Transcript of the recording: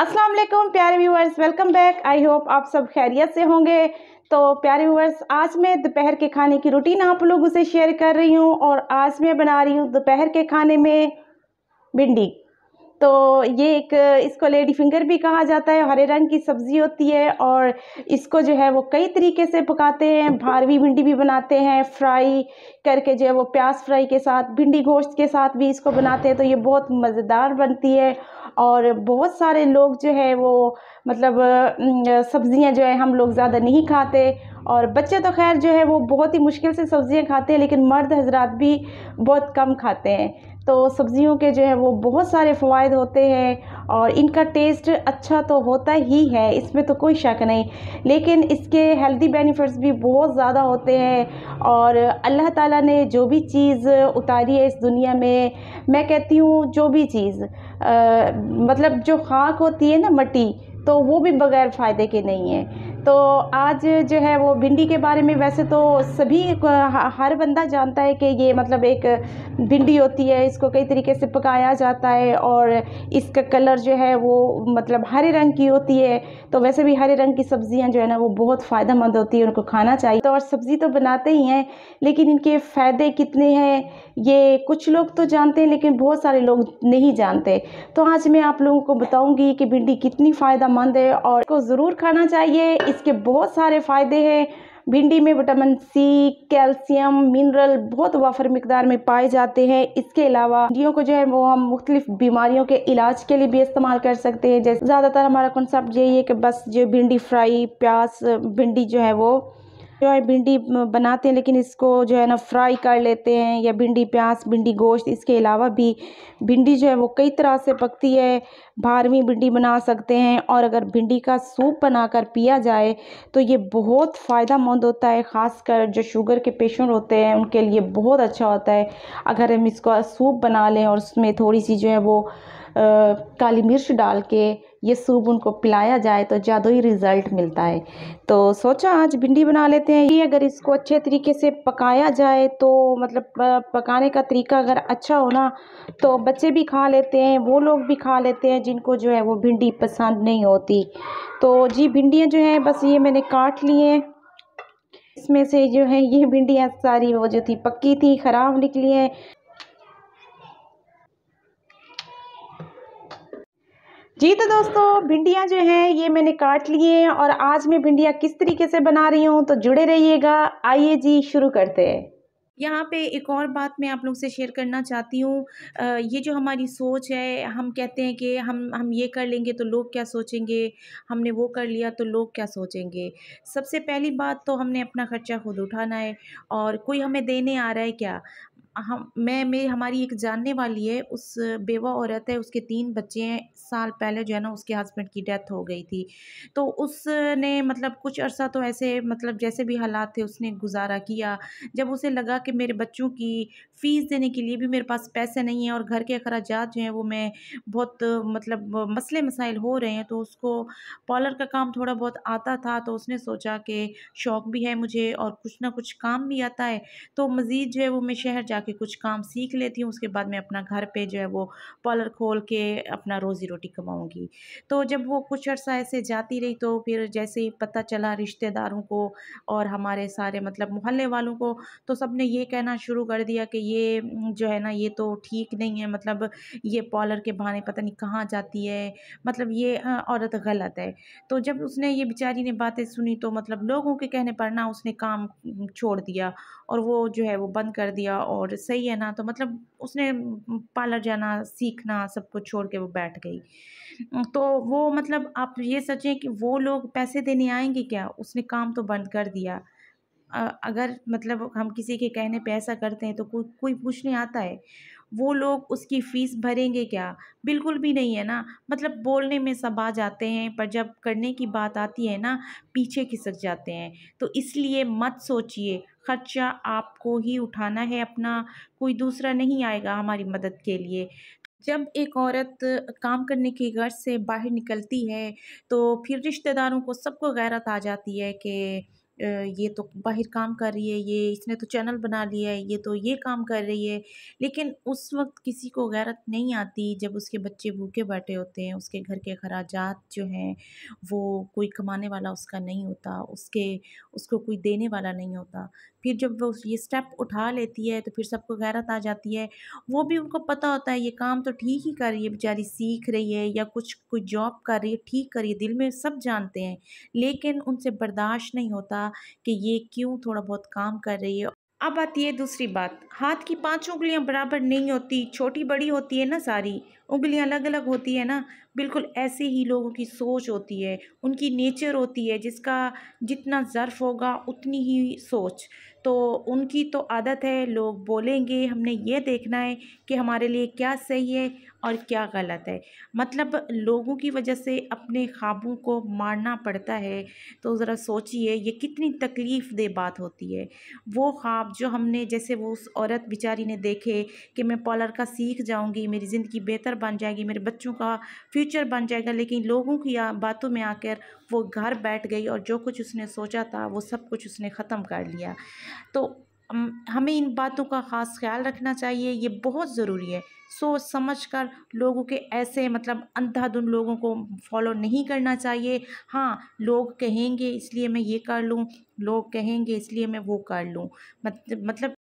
असलम प्यारे viewers welcome back I hope आप सब खैरियत से होंगे तो प्यारे व्यूवर्स आज मैं दोपहर के खाने की रूटीन आप लोगों से शेयर कर रही हूँ और आज मैं बना रही हूँ दोपहर के खाने में भिंडी तो ये एक इसको लेडी फिंगर भी कहा जाता है हरे रंग की सब्ज़ी होती है और इसको जो है वो कई तरीके से पकाते हैं भारवी भिंडी भी बनाते हैं फ्राई करके जो है वो प्याज फ्राई के साथ भिंडी गोश्त के साथ भी इसको बनाते हैं तो ये बहुत मज़ेदार बनती है और बहुत सारे लोग जो है वो मतलब सब्ज़ियाँ जो है हम लोग ज़्यादा नहीं खाते और बच्चे तो खैर जो है वो बहुत ही मुश्किल से सब्ज़ियाँ खाते हैं लेकिन मर्द हजरात भी बहुत कम खाते हैं तो सब्ज़ियों के जो है वो बहुत सारे फ़वाद होते हैं और इनका टेस्ट अच्छा तो होता ही है इसमें तो कोई शक नहीं लेकिन इसके हेल्दी बेनिफिट्स भी बहुत ज़्यादा होते हैं और अल्लाह ताला ने जो भी चीज़ उतारी है इस दुनिया में मैं कहती हूँ जो भी चीज़ आ, मतलब जो खाक होती है ना मट्टी तो वो भी बग़ैर फ़ायदे के नहीं है तो आज जो है वो भिंडी के बारे में वैसे तो सभी हर बंदा जानता है कि ये मतलब एक भिंडी होती है इसको कई तरीके से पकाया जाता है और इसका कलर जो है वो मतलब हरे रंग की होती है तो वैसे भी हरे रंग की सब्ज़ियाँ जो है ना वो बहुत फ़ायदेमंद होती है उनको खाना चाहिए तो और सब्ज़ी तो बनाते ही हैं लेकिन इनके फ़ायदे कितने हैं ये कुछ लोग तो जानते हैं लेकिन बहुत सारे लोग नहीं जानते तो आज मैं आप लोगों को बताऊँगी कि भिंडी कितनी फ़ायदेमंद है और इसको ज़रूर खाना चाहिए इसके बहुत सारे फ़ायदे हैं भिंडी में विटामिन सी कैल्शियम मिनरल बहुत वाफर मकदार में पाए जाते हैं इसके अलावा भिंडियों को जो है वो हम मुख्तलिफ बीमारियों के इलाज के लिए भी इस्तेमाल कर सकते हैं जैसे ज़्यादातर हमारा कॉन्सेप्ट यही है कि बस जो भिंडी फ्राई प्याज भिंडी जो है वो जो है भिंडी बनाते हैं लेकिन इसको जो है ना फ्राई कर लेते हैं या भिंडी प्याज भिंडी गोश्त इसके अलावा भी भिंडी जो है वो कई तरह से पकती है भारवीं भिंडी बना सकते हैं और अगर भिंडी का सूप बनाकर पिया जाए तो ये बहुत फ़ायदा मंद होता है ख़ासकर जो शुगर के पेशेंट होते हैं उनके लिए बहुत अच्छा होता है अगर हम इसका सूप बना लें और उसमें थोड़ी सी जो है वो आ, काली मिर्च डाल के ये सूप उनको पिलाया जाए तो ज़्यादा ही रिज़ल्ट मिलता है तो सोचा आज भिंडी बना लेते हैं ये अगर इसको अच्छे तरीके से पकाया जाए तो मतलब पकाने का तरीका अगर अच्छा हो ना तो बच्चे भी खा लेते हैं वो लोग भी खा लेते हैं जिनको जो है वो भिंडी पसंद नहीं होती तो जी भिंडियाँ जो हैं बस ये मैंने काट ली हैं इसमें से जो है ये भिंडियाँ सारी वो जो थी पक्की थी ख़राब निकली हैं जी तो दोस्तों भिंडियाँ जो हैं ये मैंने काट लिए हैं और आज मैं भिंडियाँ किस तरीके से बना रही हूँ तो जुड़े रहिएगा आइए जी शुरू करते हैं यहाँ पे एक और बात मैं आप लोग से शेयर करना चाहती हूँ ये जो हमारी सोच है हम कहते हैं कि हम हम ये कर लेंगे तो लोग क्या सोचेंगे हमने वो कर लिया तो लोग क्या सोचेंगे सबसे पहली बात तो हमने अपना खर्चा खुद उठाना है और कोई हमें देने आ रहा है क्या हम मैं मेरी हमारी एक जानने वाली है उस बेवा औरत है उसके तीन बच्चे हैं साल पहले जो है ना उसके हस्बैंड की डेथ हो गई थी तो उसने मतलब कुछ अरसा तो ऐसे मतलब जैसे भी हालात थे उसने गुजारा किया जब उसे लगा कि मेरे बच्चों की फ़ीस देने के लिए भी मेरे पास पैसे नहीं हैं और घर के अखराज जो हैं वो मैं बहुत मतलब मसले मसाइल हो रहे हैं तो उसको पॉलर का काम थोड़ा बहुत आता था तो उसने सोचा कि शौक़ भी है मुझे और कुछ ना कुछ काम भी आता है तो मज़ीद जो है वो मैं शहर जा के कुछ काम सीख लेती हूँ उसके बाद मैं अपना घर पे जो है वो पार्लर खोल के अपना रोज़ी रोटी कमाऊँगी तो जब वो कुछ अर्सा ऐसे जाती रही तो फिर जैसे ही पता चला रिश्तेदारों को और हमारे सारे मतलब मोहल्ले वालों को तो सब ने ये कहना शुरू कर दिया कि ये जो है ना ये तो ठीक नहीं है मतलब ये पॉलर के बहाने पता नहीं कहाँ जाती है मतलब ये हाँ, औरत गलत है तो जब उसने ये बेचारी ने बातें सुनी तो मतलब लोगों के कहने पर ना उसने काम छोड़ दिया और वो जो है वो बंद कर दिया और तो सही है ना तो मतलब उसने पार्लर जाना सीखना सब कुछ छोड़ के वो बैठ गई तो वो मतलब आप ये सोचें कि वो लोग पैसे देने आएंगे क्या उसने काम तो बंद कर दिया अगर मतलब हम किसी के कहने पे ऐसा करते हैं तो कोई कोई पूछने आता है वो लोग उसकी फ़ीस भरेंगे क्या बिल्कुल भी नहीं है ना मतलब बोलने में सब आ जाते हैं पर जब करने की बात आती है ना पीछे खिसक जाते हैं तो इसलिए मत सोचिए ख़र्चा आपको ही उठाना है अपना कोई दूसरा नहीं आएगा हमारी मदद के लिए जब एक औरत काम करने की गर्ज से बाहर निकलती है तो फिर रिश्तेदारों को सबको गैरत आ जाती है कि ये तो बाहर काम कर रही है ये इसने तो चैनल बना लिया है ये तो ये काम कर रही है लेकिन उस वक्त किसी को गैरत नहीं आती जब उसके बच्चे भूखे बैठे होते हैं उसके घर के खराजात जो हैं वो कोई कमाने वाला उसका नहीं होता उसके उसको कोई देने वाला नहीं होता फिर जब वो ये स्टेप उठा लेती है तो फिर सबको गैरत आ जाती है वो भी उनको पता होता है ये काम तो ठीक ही कर रही है बेचारी सीख रही है या कुछ कोई जॉब कर रही है ठीक कर रही है दिल में सब जानते हैं लेकिन उनसे बर्दाश्त नहीं होता कि ये क्यों थोड़ा बहुत काम कर रही है अब आती है दूसरी बात हाथ की पांच उंगलियां बराबर नहीं होती छोटी बड़ी होती है ना सारी उंगलियां अलग अलग होती है ना बिल्कुल ऐसे ही लोगों की सोच होती है उनकी नेचर होती है जिसका जितना ज़र्फ होगा उतनी ही सोच तो उनकी तो आदत है लोग बोलेंगे हमने ये देखना है कि हमारे लिए क्या सही है और क्या गलत है मतलब लोगों की वजह से अपने ख्वाबों को मारना पड़ता है तो ज़रा सोचिए ये कितनी तकलीफ़ दे बात होती है वो ख्वाब जो हमने जैसे वो उस औरत बेचारी ने देखे कि मैं पॉलर का सीख जाऊंगी मेरी ज़िंदगी बेहतर बन जाएगी मेरे बच्चों का फ्यूचर बन जाएगा लेकिन लोगों की बातों में आकर वो घर बैठ गई और जो कुछ उसने सोचा था वो सब कुछ उसने ख़त्म कर लिया तो हमें इन बातों का ख़ास ख्याल रखना चाहिए ये बहुत ज़रूरी है सोच समझ कर लोगों के ऐसे मतलब अंधाधुन लोगों को फॉलो नहीं करना चाहिए हाँ लोग कहेंगे इसलिए मैं ये कर लूँ लोग कहेंगे इसलिए मैं वो कर लूँ मत, मतलब